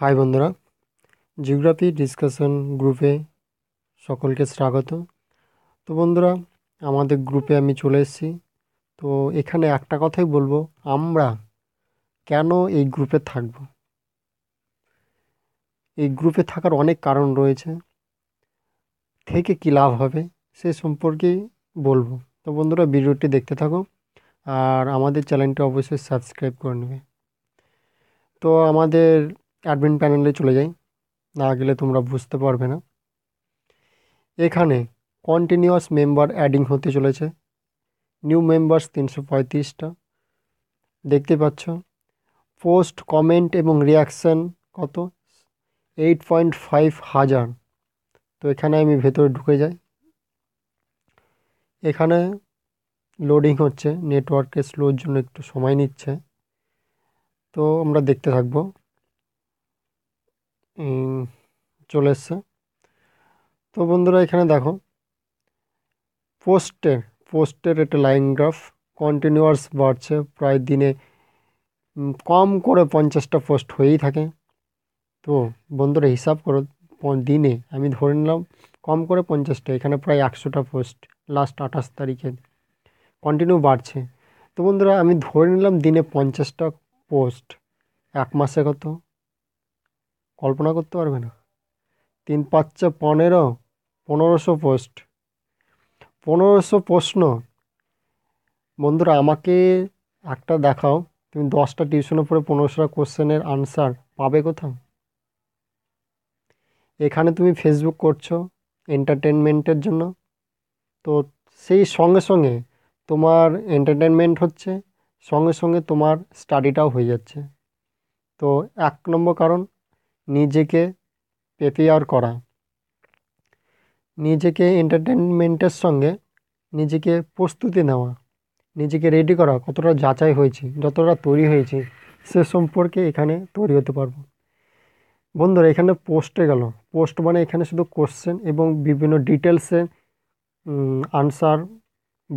high বন্ধুরা geography discussion গ্রুপে সকলকে স্বাগত তো বন্ধুরা আমাদের গ্রুপে আমি চলে এসেছি তো এখানে একটা কথাই বলবো আমরা কেন এই গ্রুপে থাকব এই গ্রুপে থাকার অনেক কারণ রয়েছে থেকে কী লাভ হবে সে সম্পর্কে বলবো তো বন্ধুরা ভিডিওটি দেখতে থাকো আর আমাদের চ্যানেলটি অবশ্যই সাবস্ক্রাইব করে নেবে তো আমাদের অ্যাডমিন প্যানেলে চলে যাই না গেলে তোমরা বুঝতে পারবে না এখানে কন্টিনিউয়াস মেম্বার অ্যাডিং হতে চলেছে নিউ মেম্বার্স তিনশো পঁয়ত্রিশটা দেখতে পাচ্ছ পোস্ট কমেন্ট এবং রিয়াকশান কত এইট পয়েন্ট ফাইভ হাজার তো এখানে আমি ভেতরে ঢুকে যাই এখানে লোডিং হচ্ছে নেটওয়ার্কের স্লোর জন্য একটু সময় নিচ্ছে তো আমরা দেখতে থাকবো চলে এসছে তো বন্ধুরা এখানে দেখো পোস্টের পোস্টের একটা লাইন গ্রাফ কন্টিনিউয়াস বাড়ছে প্রায় দিনে কম করে পঞ্চাশটা পোস্ট হয়েই থাকে তো বন্ধুরা হিসাব করো দিনে আমি ধরে নিলাম কম করে পঞ্চাশটা এখানে প্রায় একশোটা পোস্ট লাস্ট আঠাশ তারিখে কন্টিনিউ বাড়ছে তো বন্ধুরা আমি ধরে নিলাম দিনে পঞ্চাশটা পোস্ট এক মাসে কত কল্পনা করতে পারবে না তিন পাঁচটা পনেরো পনেরোশো পোস্ট পনেরোশো প্রশ্ন বন্ধুরা আমাকে একটা দেখাও তুমি দশটা টিউশনের পরে পনেরোশোটা কোশ্চেনের আনসার পাবে কোথাও এখানে তুমি ফেসবুক করছো এন্টারটেনমেন্টের জন্য তো সেই সঙ্গে সঙ্গে তোমার এন্টারটেনমেন্ট হচ্ছে সঙ্গে সঙ্গে তোমার স্টাডিটাও হয়ে যাচ্ছে তো এক নম্বর কারণ নিজেকে প্রেপেয়ার করা নিজেকে এন্টারটেনমেন্টের সঙ্গে নিজেকে প্রস্তুতি নেওয়া নিজেকে রেডি করা কতটা যাচাই হয়েছে যতটা তৈরি হয়েছে সে সম্পর্কে এখানে তৈরি হতে পারবো বন্ধুরা এখানে পোস্টে গেল পোস্ট মানে এখানে শুধু কোশ্চেন এবং বিভিন্ন ডিটেলসে আনসার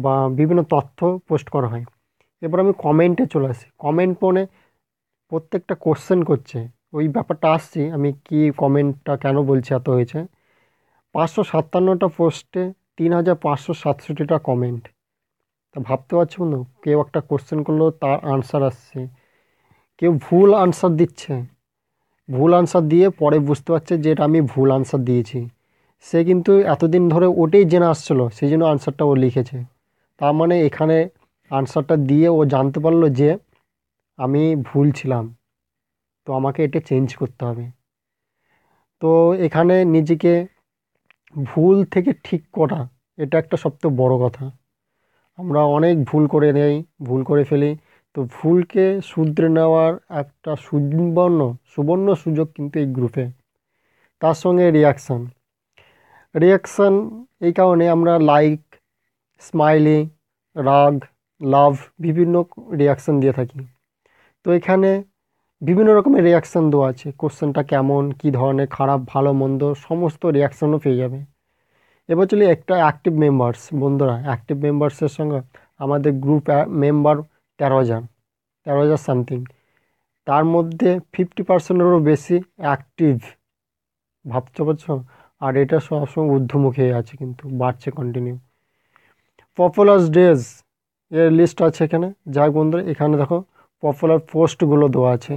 বা বিভিন্ন তথ্য পোস্ট করা হয় এবার আমি কমেন্টে চলে আসি কমেন্ট মানে প্রত্যেকটা কোশ্চেন করছে ওই ব্যাপারটা আসছি আমি কি কমেন্টটা কেন বলছি এত হয়েছে পাঁচশো সাতান্নটা পোস্টে তিন হাজার পাঁচশো সাতষট্টিটা কমেন্ট তা ভাবতে পারছো না কেউ একটা কোশ্চেন করলো তার আনসার আসছে কেউ ভুল আনসার দিচ্ছে ভুল আনসার দিয়ে পরে বুঝতে পারছে যে এটা আমি ভুল আনসার দিয়েছি সে কিন্তু এতদিন ধরে ওটাই জেনে আসছিলো সেই জন্য আনসারটা ও লিখেছে তার মানে এখানে আনসারটা দিয়ে ও জানতে পারলো যে আমি ভুল ছিলাম তো আমাকে এটা চেঞ্জ করতে হবে তো এখানে নিজেকে ভুল থেকে ঠিক করা এটা একটা সবচেয়ে বড় কথা আমরা অনেক ভুল করে নেই ভুল করে ফেলি তো ভুলকে শুধরে নেওয়ার একটা সুবর্ণ সুবর্ণ সুযোগ কিন্তু এই গ্রুপে তার সঙ্গে রিয়াকশান রিয়াকশান এই কারণে আমরা লাইক স্মাইলি রাগ লাভ বিভিন্ন রিয়াকশান দিয়ে থাকি তো এখানে বিভিন্ন রকমের রিয়াকশান দেওয়া আছে কোশ্চেনটা কেমন কি ধরনের খারাপ ভালো মন্দ সমস্ত রিয়াকশানও পেয়ে যাবে এবার চলি একটা অ্যাক্টিভ মেম্বার্স বন্ধুরা অ্যাক্টিভ মেম্বার্সের সঙ্গে আমাদের গ্রুপ মেম্বার তেরো হাজার তেরো হাজার সামথিং তার মধ্যে ফিফটি পার্সেন্টেরও বেশি অ্যাক্টিভ ভাবতে পারছো আর এটা সবসময় ঊর্ধ্বমুখী আছে কিন্তু বাড়ছে কন্টিনিউ পপুলার ডেজ এর লিস্ট আছে এখানে যাই বন্ধুরা এখানে দেখো পপুলার পোস্টগুলো দেওয়া আছে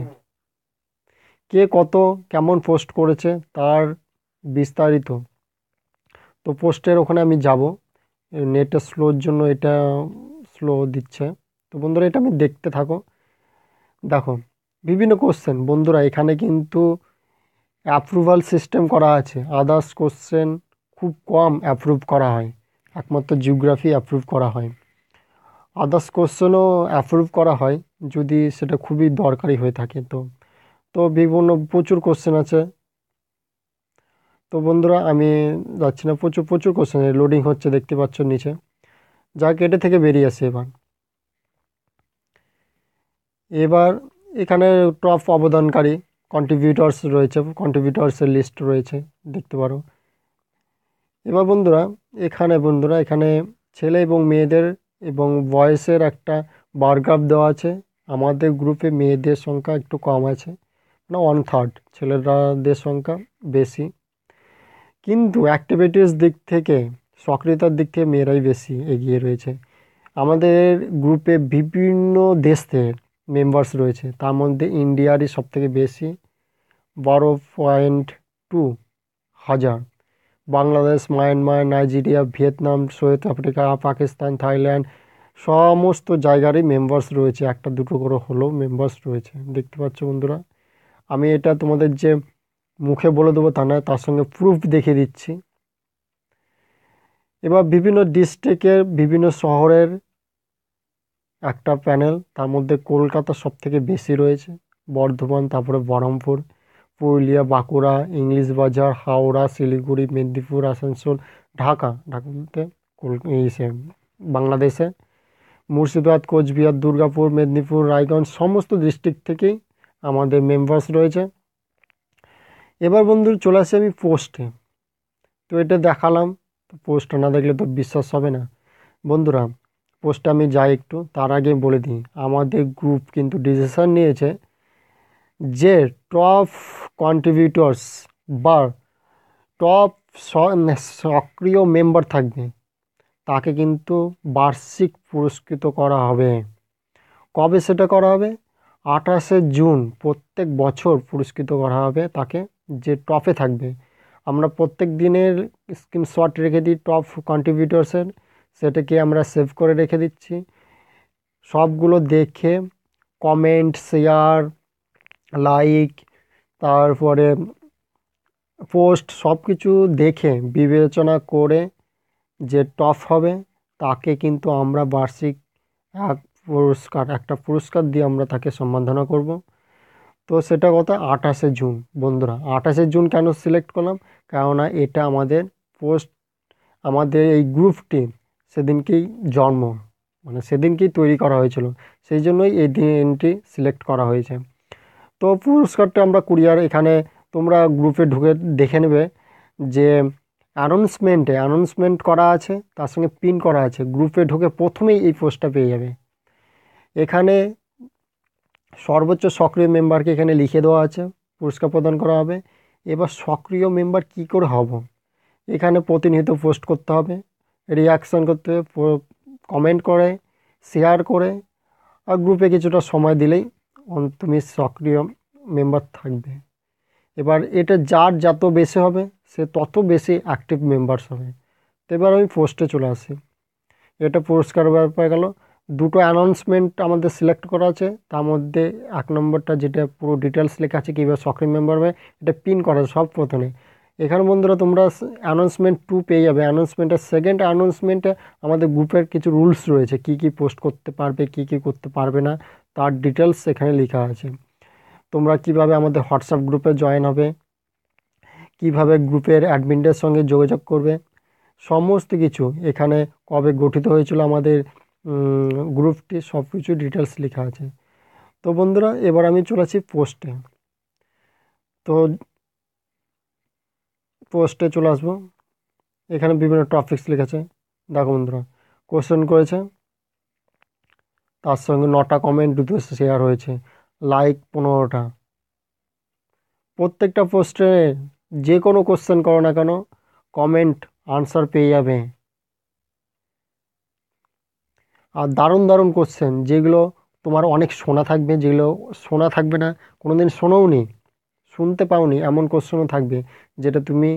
কে কত কেমন পোস্ট করেছে তার বিস্তারিত তো পোস্টের ওখানে আমি যাব নেটের স্লোর জন্য এটা স্লো দিচ্ছে তো বন্ধুরা এটা আমি দেখতে থাকো দেখো বিভিন্ন কোশ্চেন বন্ধুরা এখানে কিন্তু অ্যাপ্রুভাল সিস্টেম করা আছে আদার্স কোশ্চেন খুব কম অ্যাপ্রুভ করা হয় একমাত্র জিওগ্রাফি অ্যাপ্রুভ করা হয় আদার্স কোশ্চেনও অ্যাপ্রুভ করা হয় যদি সেটা খুবই দরকারি হয়ে থাকে তো তো বিভিন্ন প্রচুর কোশ্চেন আছে তো বন্ধুরা আমি যাচ্ছি না প্রচুর প্রচুর কোশ্চেন লোডিং হচ্ছে দেখতে পাচ্ছ নিচে যা কেটে থেকে বেরিয়ে আসে এবার এবার এখানে টপ অবদানকারী কন্ট্রিবিউটার্স রয়েছে কন্ট্রিবিউটার্সের লিস্ট রয়েছে দেখতে পারো এবার বন্ধুরা এখানে বন্ধুরা এখানে ছেলে এবং মেয়েদের এবং বয়সের একটা বার গ্রাফ দেওয়া আছে আমাদের গ্রুপে মেয়েদের সংখ্যা একটু কম আছে না ওয়ান থার্ড ছেলেরাদের সংখ্যা বেশি কিন্তু অ্যাক্টিভিটিস দিক থেকে সক্রিয়তার দিক থেকে মেয়েরাই বেশি এগিয়ে রয়েছে আমাদের গ্রুপে বিভিন্ন দেশ থেকে মেম্বার্স রয়েছে তার মধ্যে ইন্ডিয়ারই সবথেকে বেশি বারো পয়েন্ট টু হাজার Bangladesh Myanmar Nigeria Vietnam South Africa Pakistan Thailand সমস্ত জায়গারই মেম্বার্স রয়েছে একটা দুটো করে হলেও মেম্বার্স রয়েছে দেখতে পাচ্ছ বন্ধুরা আমি এটা তোমাদের যে মুখে বলে দেবো তা নয় তার সঙ্গে প্রুফ দেখিয়ে দিচ্ছি এবার বিভিন্ন ডিস্ট্রিক্টের বিভিন্ন শহরের একটা প্যানেল তার মধ্যে কলকাতা সব থেকে বেশি রয়েছে বর্ধমান তারপরে বহরমপুর পুরুলিয়া বাঁকুড়া ইংলিশ বাজার হাওড়া শিলিগুড়ি মেদিনীপুর আসানসোল ঢাকা ঢাকা বলতে কল ইসে বাংলাদেশে মুর্শিদাবাদ কোচবিহার দুর্গাপুর মেদিনীপুর রায়গঞ্জ সমস্ত ডিস্ট্রিক্ট থেকেই আমাদের মেম্বার্স রয়েছে এবার বন্ধু চলে আসি আমি পোস্টে তো এটা দেখালাম তো পোস্ট না দেখলে তো বিশ্বাস হবে না বন্ধুরা পোস্টে আমি যাই একটু তার আগে বলে দিই আমাদের গ্রুপ কিন্তু ডিসিশান নিয়েছে যে টপ কন্ট্রিবিউটরস বা টপ মানে সক্রিয় মেম্বার থাকবে তাকে কিন্তু বার্ষিক পুরস্কৃত করা হবে কবে সেটা করা হবে আঠাশে জুন প্রত্যেক বছর পুরস্কৃত করা হবে তাকে যে টপে থাকবে আমরা প্রত্যেক দিনের স্ক্রিনশট রেখে দিই টপ কন্ট্রিবিউটরসের সেটাকে আমরা সেভ করে রেখে দিচ্ছি সবগুলো দেখে কমেন্ট শেয়ার লাইক তারপরে পোস্ট সব কিছু দেখে বিবেচনা করে যে টপ হবে তাকে কিন্তু আমরা বার্ষিক এক পুরস্কার একটা পুরস্কার দিয়ে আমরা তাকে সম্বর্ধনা করব তো সেটা কথা আঠাশে জুন বন্ধুরা আঠাশে জুন কেন সিলেক্ট করলাম কেননা এটা আমাদের পোস্ট আমাদের এই গ্রুপটি সেদিনকেই জন্ম মানে সেদিনকেই তৈরি করা হয়েছিল সেই জন্যই এই দিনটি সিলেক্ট করা হয়েছে তো পুরস্কারটা আমরা কুরিয়ার এখানে তোমরা গ্রুপে ঢুকে দেখে নেবে যে অ্যানাউন্সমেন্টে অ্যানাউন্সমেন্ট করা আছে তার সঙ্গে পিন করা আছে গ্রুপে ঢুকে প্রথমেই এই পোস্টটা পেয়ে যাবে এখানে সর্বোচ্চ সক্রিয় মেম্বারকে এখানে লিখে দেওয়া আছে পুরস্কার প্রদান করা হবে এবার সক্রিয় মেম্বার কি করে হব এখানে প্রতিনিয়ত পোস্ট করতে হবে রিয়াকশান করতে হবে কমেন্ট করে শেয়ার করে আর গ্রুপে কিছুটা সময় দিলেই তুমি সক্রিয় মেম্বার থাকবে এবার এটা যার যত বেশি হবে সে তত বেশি অ্যাক্টিভ মেম্বার্স হবে তো এবার আমি পোস্টে চলে আসি এটা পুরস্কার ব্যাপারে গেল দুটো অ্যানাউন্সমেন্ট আমাদের সিলেক্ট করা আছে তার মধ্যে এক নম্বরটা যেটা পুরো ডিটেলস লেখা আছে কীভাবে সক্রিয় মেম্বার হবে এটা পিন করা সব প্রথমে এখানে বন্ধুরা তোমরা অ্যানাউন্সমেন্ট টু পেয়ে যাবে অ্যানাউন্সমেন্টের সেকেন্ড অ্যানাউন্সমেন্টে আমাদের গ্রুপের কিছু রুলস রয়েছে কি কি পোস্ট করতে পারবে কি কি করতে পারবে না তার ডিটেলস এখানে লেখা আছে তোমরা কিভাবে আমাদের হোয়াটসঅ্যাপ গ্রুপে জয়েন হবে কিভাবে গ্রুপের অ্যাডমিনদের সঙ্গে যোগাযোগ করবে সমস্ত কিছু এখানে কবে গঠিত হয়েছিল আমাদের গ্রুপটি সব কিছু ডিটেলস লেখা আছে তো বন্ধুরা এবার আমি চলেছি পোস্টে তো পোস্টে চলে আসবো এখানে বিভিন্ন টপিক্স লিখেছে দেখো বন্ধুরা কোশ্চেন করেছে তার সঙ্গে নটা কমেন্ট দুটো শেয়ার হয়েছে লাইক পনেরোটা প্রত্যেকটা পোস্টে যে কোনো কোশ্চেন করো না কেন কমেন্ট আনসার পেয়ে যাবে আর দারুণ দারুণ কোশ্চেন যেগুলো তোমার অনেক শোনা থাকবে যেগুলো শোনা থাকবে না কোনো দিন শোনাও নি শুনতে পাওনি এমন কোশ্চেনও থাকবে যেটা তুমি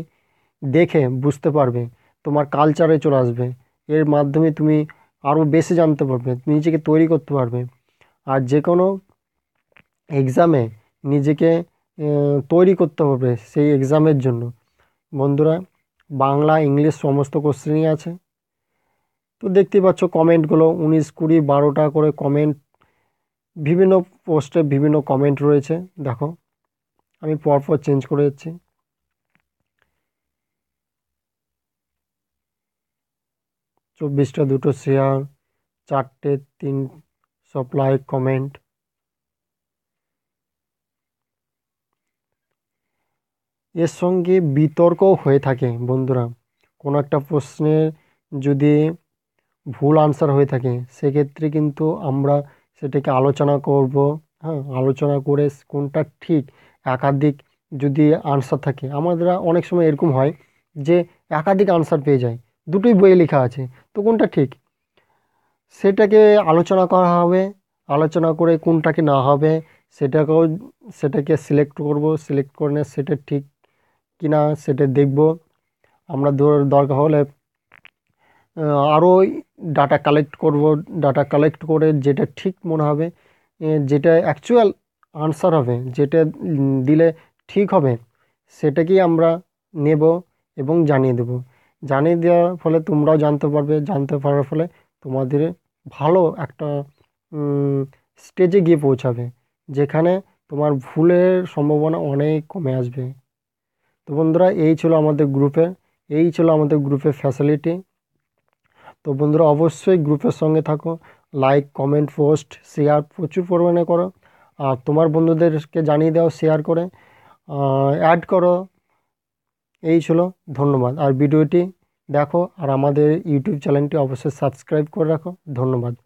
দেখে বুঝতে পারবে তোমার কালচারে চলে আসবে এর মাধ্যমে তুমি আরও বেশি জানতে পারবে নিজেকে তৈরি করতে পারবে আর যে কোনো এক্সামে নিজেকে তৈরি করতে হবে সেই এক্সামের জন্য বন্ধুরা বাংলা ইংলিশ সমস্ত কোশ্চেনই আছে তো দেখতেই পাচ্ছ কমেন্টগুলো উনিশ কুড়ি বারোটা করে কমেন্ট বিভিন্ন পোস্টে বিভিন্ন কমেন্ট রয়েছে দেখো আমি পরপর চেঞ্জ করে যাচ্ছি চব্বিশটা দুটো শেয়ার চারটে তিন সাপ্লাই কমেন্ট এর সঙ্গে বিতর্কও হয়ে থাকে বন্ধুরা কোনো একটা প্রশ্নের যদি ভুল আনসার হয়ে থাকে সেক্ষেত্রে কিন্তু আমরা সেটাকে আলোচনা করব হ্যাঁ আলোচনা করে কোনটা ঠিক একাধিক যদি আনসার থাকে আমাদের অনেক সময় এরকম হয় যে একাধিক আনসার পেয়ে যায় দুটোই বইয়ে লেখা আছে তো কোনটা ঠিক সেটাকে আলোচনা করা হবে আলোচনা করে কোনটাকে না হবে সেটাকেও সেটাকে সিলেক্ট করব সিলেক্ট করে সেটা ঠিক কি না সেটা দেখব আমরা দরকার হলে আরও ডাটা কালেক্ট করব ডাটা কালেক্ট করে যেটা ঠিক মনে হবে যেটা অ্যাকচুয়াল আনসার হবে যেটা দিলে ঠিক হবে সেটাকেই আমরা নেব এবং জানিয়ে দেব জানিয়ে দেওয়ার ফলে তোমরাও জানতে পারবে জানতে পারার ফলে তোমাদের ভালো একটা স্টেজে গিয়ে পৌঁছাবে যেখানে তোমার ভুলের সম্ভাবনা অনেক কমে আসবে তো বন্ধুরা এই ছিল আমাদের গ্রুপে এই ছিল আমাদের গ্রুপের ফ্যাসিলিটি তো বন্ধুরা অবশ্যই গ্রুপের সঙ্গে থাকো লাইক কমেন্ট পোস্ট শেয়ার প্রচুর পরিমাণে করো আর তোমার বন্ধুদেরকে জানিয়ে দাও শেয়ার করে অ্যাড করো এই ছিল ধন্যবাদ আর ভিডিওটি দেখো আর আমাদের ইউটিউব চ্যানেলটি অবশ্যই সাবস্ক্রাইব করে রাখো ধন্যবাদ